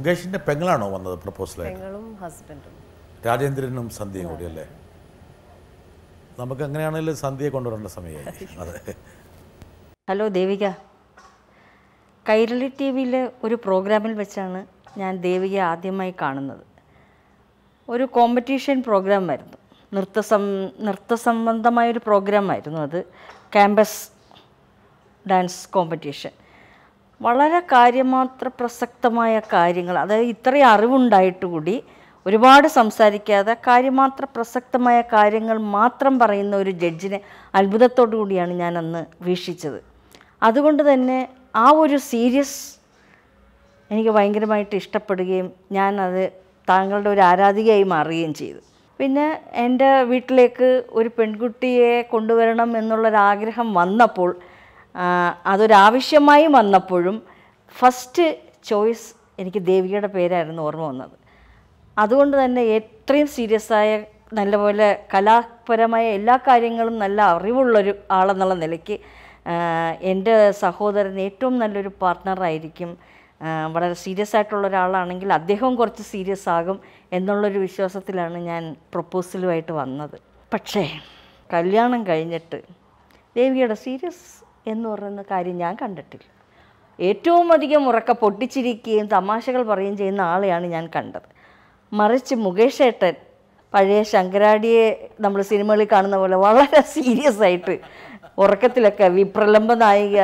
മുകേഷിന്റെ പെങ്ങളാണോ വന്നത് പ്രപ്പോസൽ ഹസ്ബൻഡും രാജേന്ദ്രനും സന്ധ്യയും കൂടി അല്ലേ നമുക്ക് എങ്ങനെയാണെങ്കിലും സന്ധ്യയെ കൊണ്ടുവരേണ്ട സമയമായി അതെ ഹലോ ദേവിക കൈരളി ടി വിയിലെ ഒരു പ്രോഗ്രാമിൽ വെച്ചാണ് ഞാൻ ദേവികയെ ആദ്യമായി കാണുന്നത് ഒരു കോമ്പറ്റീഷൻ ആയിരുന്നു നൃത്ത സം നൃത്ത സംബന്ധമായൊരു പ്രോഗ്രാമായിരുന്നു അത് ക്യാമ്പസ് ഡാൻസ് കോമ്പറ്റീഷൻ വളരെ കാര്യമാത്ര പ്രസക്തമായ കാര്യങ്ങൾ അതായത് ഇത്രയും അറിവുണ്ടായിട്ട് കൂടി ഒരുപാട് സംസാരിക്കാതെ കാര്യമാത്ര പ്രസക്തമായ കാര്യങ്ങൾ മാത്രം പറയുന്ന ഒരു ജഡ്ജിനെ അത്ഭുതത്തോടു കൂടിയാണ് ഞാൻ അന്ന് വീക്ഷിച്ചത് അതുകൊണ്ട് തന്നെ ആ ഒരു സീരിയസ് എനിക്ക് ഭയങ്കരമായിട്ട് ഇഷ്ടപ്പെടുകയും ഞാനത് താങ്കളുടെ ഒരു ആരാധികയായി മാറുകയും ചെയ്തു പിന്നെ എൻ്റെ വീട്ടിലേക്ക് ഒരു പെൺകുട്ടിയെ കൊണ്ടുവരണം എന്നുള്ളൊരാഗ്രഹം വന്നപ്പോൾ അതൊരാവശ്യമായി വന്നപ്പോഴും ഫസ്റ്റ് ചോയ്സ് എനിക്ക് ദേവികയുടെ പേരായിരുന്നു ഓർമ്മ വന്നത് അതുകൊണ്ട് തന്നെ എത്രയും സീരിയസ് ആയ നല്ലപോലെ കലാപരമായ എല്ലാ കാര്യങ്ങളും നല്ല അറിവുള്ളൊരു ആളെന്നുള്ള നിലയ്ക്ക് എൻ്റെ സഹോദരൻ ഏറ്റവും നല്ലൊരു പാർട്ട്ണറായിരിക്കും വളരെ സീരിയസ് ആയിട്ടുള്ള ഒരാളാണെങ്കിൽ അദ്ദേഹവും കുറച്ച് സീരിയസ് ആകും എന്നുള്ളൊരു വിശ്വാസത്തിലാണ് ഞാൻ പ്രപ്പോസലുമായിട്ട് വന്നത് പക്ഷേ കല്യാണം കഴിഞ്ഞിട്ട് ദേവിയുടെ സീരിയസ് എന്ന് പറയുന്ന കാര്യം ഞാൻ കണ്ടിട്ടില്ല ഏറ്റവും അധികം ഉറക്ക പൊട്ടിച്ചിരിക്കുകയും തമാശകൾ പറയുകയും ചെയ്യുന്ന ആളെയാണ് ഞാൻ കണ്ടത് മറിച്ച് മുകേഷ് ഏട്ടൻ പഴയ ശങ്കരാടിയെ നമ്മൾ സിനിമകളിൽ കാണുന്ന പോലെ വളരെ സീരിയസ് ആയിട്ട് ഉറക്കത്തിലൊക്കെ വിപ്രലംബ നായിക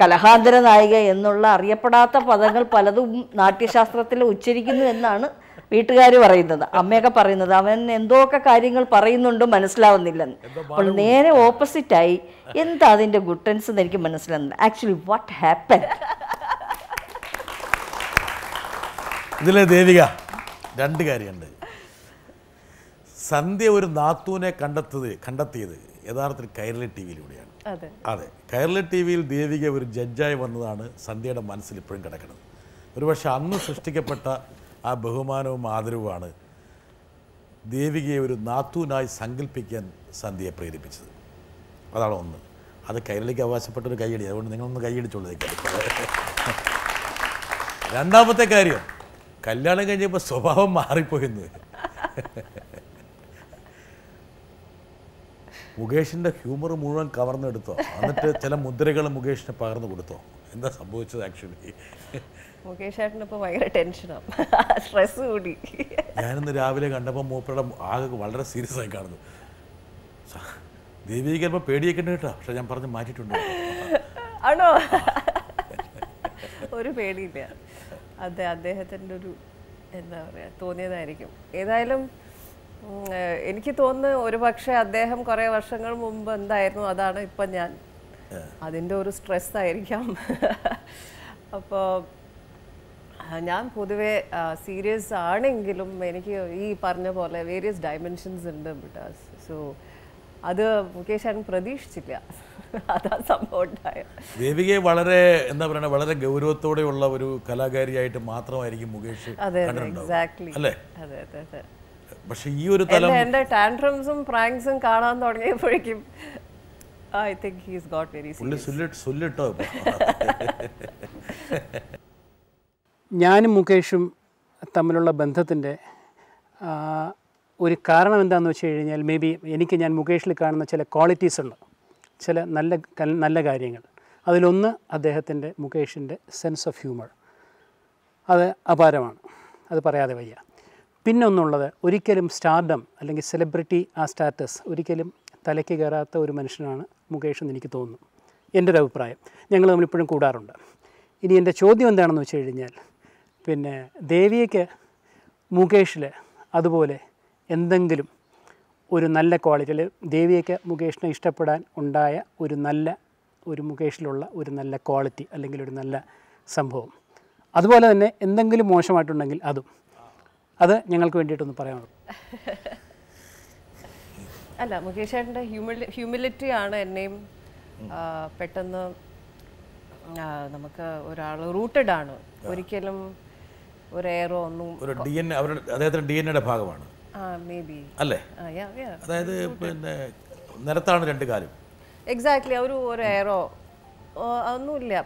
കലഹാന്തര നായിക എന്നുള്ള അറിയപ്പെടാത്ത പദങ്ങൾ പലതും നാട്യശാസ്ത്രത്തിൽ ഉച്ചരിക്കുന്നു എന്നാണ് വീട്ടുകാർ പറയുന്നത് അമ്മയൊക്കെ പറയുന്നത് അവൻ എന്തോക്കെ കാര്യങ്ങൾ പറയുന്നുണ്ട് മനസ്സിലാവുന്നില്ലെന്ന് നേരെ ഓപ്പോസിറ്റായി എന്താ അതിൻ്റെ ഗുഡ് എന്ന് എനിക്ക് മനസ്സിലാവുന്നത് ആക്ച്വലി വാട്ട് ഹാപ്പൻ ഇതിലെ ദേവിക രണ്ട് കാര്യമുണ്ട് സന്ധ്യ ഒരു നാത്തൂനെ കണ്ടെത്തത് കണ്ടെത്തിയത് യഥാർത്ഥത്തിൽ കൈരളി ടി വിയിലൂടെയാണ് അതെ കൈരളി ടി വിയിൽ ദേവിക ഒരു ജഡ്ജായി വന്നതാണ് സന്ധ്യയുടെ മനസ്സിൽ ഇപ്പോഴും കിടക്കുന്നത് ഒരുപക്ഷെ അന്ന് സൃഷ്ടിക്കപ്പെട്ട ആ ബഹുമാനവും ആദരവുമാണ് ദേവികയെ ഒരു നാത്തൂനായി സങ്കല്പിക്കാൻ സന്ധ്യയെ പ്രേരിപ്പിച്ചത് അതാണ് ഒന്ന് അത് കൈരളിക്ക് അവകാശപ്പെട്ടൊരു കൈയടി അതുകൊണ്ട് നിങ്ങളൊന്ന് കൈയടിച്ചോളൂ രണ്ടാമത്തെ കാര്യം കല്യാണം കഴിഞ്ഞപ്പോൾ സ്വഭാവം മാറിപ്പോയിരുന്നു മുകേഷിൻ്റെ ഹ്യൂമർ മുഴുവൻ കവർന്നെടുത്തോ എന്നിട്ട് ചില മുദ്രകൾ മുകേഷിന് പകർന്നു കൊടുത്തോ എന്താ സംഭവിച്ചത് ആക്ച്വലി മുകേഷ് ഭയങ്കര ടെൻഷനാണ് സ്ട്രെസ് കൂടി ഞാനിന്ന് രാവിലെ കണ്ടപ്പോൾ മൂപ്പരുടെ ആകെ വളരെ സീരിയസ് ആയി കാണുന്നു ദേവിക ചിലപ്പോൾ പേടിയൊക്കെയുണ്ട് കേട്ടോ പക്ഷെ ഞാൻ പറഞ്ഞ് മാറ്റിയിട്ടുണ്ട് ആണോ ഒരു പേടിയില്ല അതെ അദ്ദേഹത്തിൻ്റെ ഒരു എന്താ പറയുക തോന്നിയതായിരിക്കും ഏതായാലും എനിക്ക് തോന്നുന്നു ഒരു പക്ഷേ അദ്ദേഹം കുറേ വർഷങ്ങൾ മുമ്പ് എന്തായിരുന്നു അതാണ് ഇപ്പം ഞാൻ അതിൻ്റെ ഒരു സ്ട്രെസ് ആയിരിക്കാം അപ്പോൾ ഞാൻ പൊതുവേ സീരിയസ് ആണെങ്കിലും എനിക്ക് ഈ പറഞ്ഞ പോലെ വേരിയസ് ഡയമെൻഷൻസ് ഉണ്ട് ബിട്ടാസ് സോ അത് മുകേഷ് ആൻ പ്രതീക്ഷിച്ചില്ല അതാ സംഭവം ഉണ്ടായത് ദേവികയെ വളരെ എന്താ പറയുക വളരെ ഗൗരവത്തോടെയുള്ള ഒരു കലാകാരിയായിട്ട് മാത്രമായിരിക്കും മുകേഷ് അതെ എക്സാക്ട്ലി അല്ലേ അതെ അതെ അതെ പക്ഷേ ഈ ഒരു തലം എൻ്റെ ടാൻട്രംസും പ്രാങ്ക്സും കാണാൻ തുടങ്ങിയപ്പോഴേക്കും I think he's got very serious. ഞാനും മുകേഷും തമ്മിലുള്ള ബന്ധത്തിൻ്റെ ഒരു കാരണം എന്താണെന്ന് വെച്ച് കഴിഞ്ഞാൽ മേ ബി എനിക്ക് ഞാൻ മുകേഷിൽ കാണുന്ന ചില ക്വാളിറ്റീസ് ഉണ്ട് ചില നല്ല നല്ല കാര്യങ്ങൾ അതിലൊന്ന് അദ്ദേഹത്തിൻ്റെ മുകേഷിൻ്റെ സെൻസ് ഓഫ് ഹ്യൂമർ അത് അപാരമാണ് അത് പറയാതെ വയ്യ പിന്നൊന്നുള്ളത് ഒരിക്കലും സ്റ്റാർഡം അല്ലെങ്കിൽ സെലിബ്രിറ്റി ആ സ്റ്റാറ്റസ് ഒരിക്കലും തലയ്ക്ക് കയറാത്ത ഒരു മനുഷ്യനാണ് മുകേഷ് എന്ന് എനിക്ക് തോന്നുന്നു എൻ്റെ ഒരു അഭിപ്രായം ഞങ്ങൾ നമ്മളിപ്പോഴും കൂടാറുണ്ട് ഇനി എൻ്റെ ചോദ്യം എന്താണെന്ന് വെച്ച് കഴിഞ്ഞാൽ പിന്നെ ദേവിയയ്ക്ക് മുകേഷിൽ അതുപോലെ എന്തെങ്കിലും ഒരു നല്ല അല്ലെങ്കിൽ ദേവിയൊക്കെ മുകേഷിനെ ഇഷ്ടപ്പെടാൻ ഉണ്ടായ ഒരു നല്ല ഒരു മുകേഷിലുള്ള ഒരു നല്ല ക്വാളിറ്റി അല്ലെങ്കിൽ ഒരു നല്ല സംഭവം അതുപോലെ തന്നെ എന്തെങ്കിലും മോശമായിട്ടുണ്ടെങ്കിൽ അതും അത് ഞങ്ങൾക്ക് വേണ്ടിയിട്ടൊന്ന് പറയാനുള്ളൂ അല്ല മുകേഷ് ചേട്ടൻ്റെ ഹ്യൂമിലിറ്റി ആണ് എന്നെയും പെട്ടെന്ന് നമുക്ക് ഒരാൾ റൂട്ടഡ് ആണ് ഒരിക്കലും ഒരു എയറോ ഒന്നും ഒരു അദ്ദേഹത്തിന്റെ ഭാഗമാണ് അല്ലേ അതായത് പിന്നെ നിരത്താണ് രണ്ട് കാലും എക്സാക്ട്ലി ഒരു ഒരു എയറോ ഒന്നുമില്ല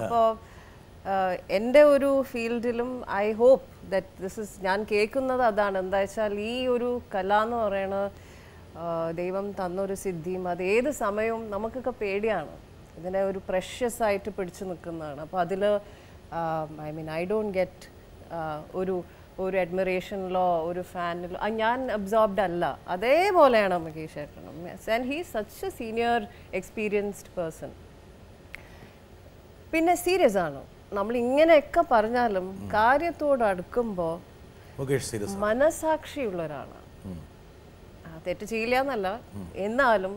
അപ്പോൾ എൻ്റെ ഒരു ഫീൽഡിലും I hope that this is ഞാൻ കേൾക്കുന്നത് അതാണ് എന്താ വെച്ചാൽ ഈ ഒരു കല എന്ന് പറയുന്നത് ദൈവം തന്നൊരു സിദ്ധിയും അത് ഏത് സമയവും നമുക്കൊക്കെ പേടിയാണ് ഇതിനെ ഒരു പ്രഷ്യസ് ആയിട്ട് പിടിച്ചു നിൽക്കുന്നതാണ് അപ്പോൾ അതിൽ I mean I don't get ഒരു ഒരു അഡ്മിറേഷനിലോ ഒരു ഫാനിലോ ഞാൻ അബ്സോർബ്ഡ് അല്ല അതേപോലെയാണ് മുകേഷ് ഏട്ടനും and he such a senior experienced person പിന്നെ സീരിയസ് ആണ് നമ്മൾ ഇങ്ങനെയൊക്കെ പറഞ്ഞാലും കാര്യത്തോട് അടുക്കുമ്പോൾ മനസാക്ഷിയുള്ള ഒരാളാണ് തെറ്റ് ചെയ്യില്ല എന്നല്ല എന്നാലും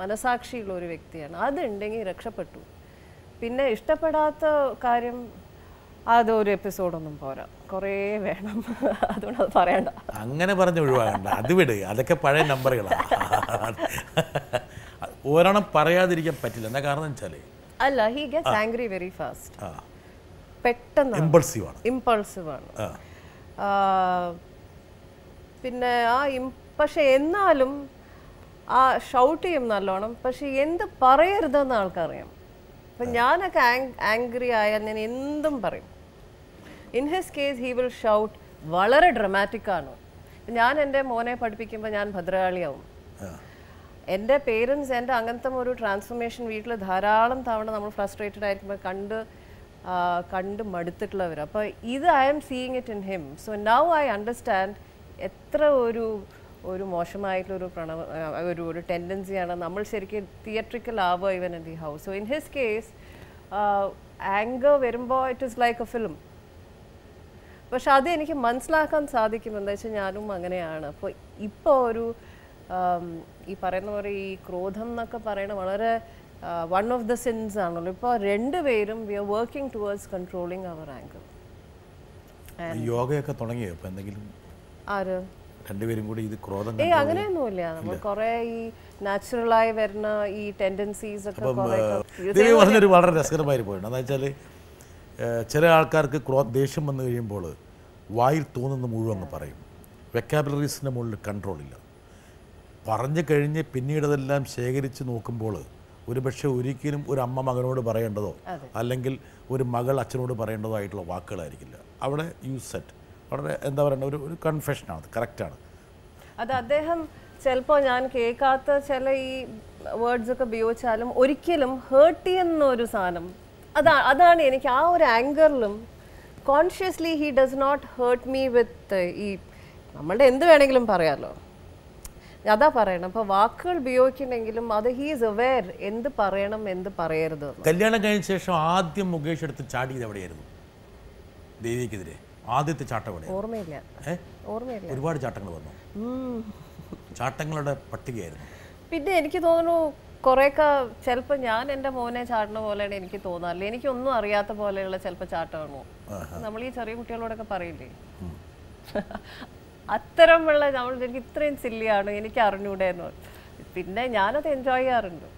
മനസാക്ഷിയുള്ള ഒരു വ്യക്തിയാണ് അതുണ്ടെങ്കിൽ രക്ഷപ്പെട്ടു പിന്നെ ഇഷ്ടപ്പെടാത്ത കാര്യം അതൊരു എപ്പിസോഡൊന്നും പോരാ കുറേ വേണം അതുകൊണ്ട് പറയണ്ട അങ്ങനെ പറഞ്ഞ് ഒഴിവാകണ്ട അത് വിട് അതൊക്കെ പഴയ നമ്പറുകളാണ് ഒരെണ്ണം പറയാതിരിക്കാൻ പറ്റില്ല എന്താ കാരണം വെച്ചാൽ അല്ല he gets angry very fast പെട്ടെന്ന് ഇമ്പൾസീവ് ആണ് ഇമ്പൾസീവ് ആണ് പിന്നെ ആ ഇം പക്ഷെ എന്നാലും ആ ഷൗട്ട് ചെയ്യും നല്ലോണം പക്ഷെ എന്ത് പറയരുതെന്ന് ആൾക്കറിയാം അപ്പം ഞാനൊക്കെ ആംഗ്രി ആയാൽ ഞാൻ എന്തും പറയും in his case he will shout വളരെ ഡ്രമാറ്റിക്കാണ് ഞാൻ എൻ്റെ മോനെ പഠിപ്പിക്കുമ്പോൾ ഞാൻ ഭദ്രകാളിയാവും എൻ്റെ പേരൻസ് എൻ്റെ അങ്ങനത്തെ ഒരു ട്രാൻസ്ഫോർമേഷൻ വീട്ടിൽ ധാരാളം തവണ നമ്മൾ ഫ്രസ്ട്രേറ്റഡ് ആയിരിക്കുമ്പോൾ കണ്ട് കണ്ട് മടുത്തിട്ടുള്ളവർ അപ്പോൾ ഇത് I am seeing it in him so now I understand എത്ര ഒരു ഒരു മോശമായിട്ടുള്ളൊരു പ്രണവ ഒരു ഒരു ടെൻഡൻസിയാണ് നമ്മൾ ശരിക്കും തിയേറ്ററിക്കൽ ആവുക even in the house so in his case anger വരുമ്പോൾ it is like a film പക്ഷെ അത് എനിക്ക് മനസ്സിലാക്കാൻ സാധിക്കും എന്താ വെച്ചാൽ ഞാനും അങ്ങനെയാണ് അപ്പോൾ ഇപ്പോൾ ഒരു ഈ പറയുന്ന പോലെ ഈ ക്രോധം എന്നൊക്കെ പറയണ വളരെ വൺ ഓഫ് ദ സിൻസ് ആണല്ലോ ഇപ്പോൾ രണ്ടുപേരും we are working towards controlling our anger യോഗയൊക്കെ തുടങ്ങിയോ എന്തെങ്കിലും ആര് രണ്ടുപേരും കൂടി ഇത് ക്രോധം ഏ അങ്ങനെയൊന്നുമില്ല നമ്മൾ കുറേ ഈ നാച്ചുറലായി വരുന്ന ഈ ടെൻഡൻസീസ് ഒക്കെ ദേവി പറഞ്ഞൊരു വളരെ രസകരമായി പോയിട്ടുണ്ട് എന്താ വെച്ചാൽ ചില ആൾക്കാർക്ക് ക്രോ ദേഷ്യം വന്നു കഴിയുമ്പോൾ വായിൽ തോന്നുന്ന മുഴുവൻ പറയും വെക്കാബുലറീസിൻ്റെ മുകളിൽ കൺട്രോൾ ഇല്ല പറഞ്ഞു കഴിഞ്ഞ് പിന്നീട് അതെല്ലാം ശേഖരിച്ച് നോക്കുമ്പോൾ പക്ഷേ ഒരിക്കലും ഒരു അമ്മ മകനോട് പറയേണ്ടതോ അല്ലെങ്കിൽ ഒരു മകൾ അച്ഛനോട് പറയേണ്ടതോ ആയിട്ടുള്ള വാക്കുകളായിരിക്കില്ല അവിടെ യു സെറ്റ് വളരെ എന്താ പറയുക ഒരു ഒരു കൺഫ്യൂഷനാണ് കറക്റ്റാണ് അത് അദ്ദേഹം ചിലപ്പോൾ ഞാൻ കേൾക്കാത്ത ചില ഈ വേർഡ്സ് ഒക്കെ ഉപയോഗിച്ചാലും ഒരിക്കലും ഹേർട്ട് ഒരു സാധനം അതാ അതാണ് എനിക്ക് ആ ഒരു ആങ്കറിലും consciously he does not hurt me with ഈ നമ്മളുടെ എന്ത് വേണമെങ്കിലും പറയാമല്ലോ അതാ പറയണം അപ്പൊ വാക്കുകൾ ഉപയോഗിക്കണമെങ്കിലും അത് ഹീസ് അവെയർ എന്ത് പറയണം എന്ത് പറയരുത് കല്യാണം കഴിഞ്ഞ ശേഷം ആദ്യം മുകേഷ് എടുത്ത് ചാടിയത് എവിടെയായിരുന്നു ദേവിക്കെതിരെ ആദ്യത്തെ ചാട്ടം ഓർമ്മയില്ല ഓർമ്മയില്ല ഒരുപാട് ചാട്ടങ്ങൾ വന്നു ചാട്ടങ്ങളുടെ പട്ടികയായിരുന്നു പിന്നെ എനിക്ക് തോന്നുന്നു കുറേയൊക്കെ ചിലപ്പോൾ ഞാൻ എൻ്റെ മോനെ ചാടുന്ന പോലെയാണ് എനിക്ക് തോന്നാറില്ല എനിക്കൊന്നും അറിയാത്ത പോലെയുള്ള ചിലപ്പോൾ ചാട്ടമാണോ നമ്മൾ ഈ ചെറിയ കുട്ടികളോടൊക്കെ പറയില്ലേ അത്തരമുള്ള നമ്മൾ എനിക്ക് ഇത്രയും സില്ലിയാണ് എനിക്ക് അറിഞ്ഞൂടെ എന്ന് പിന്നെ ഞാനത് എൻജോയ് ചെയ്യാറുണ്ട്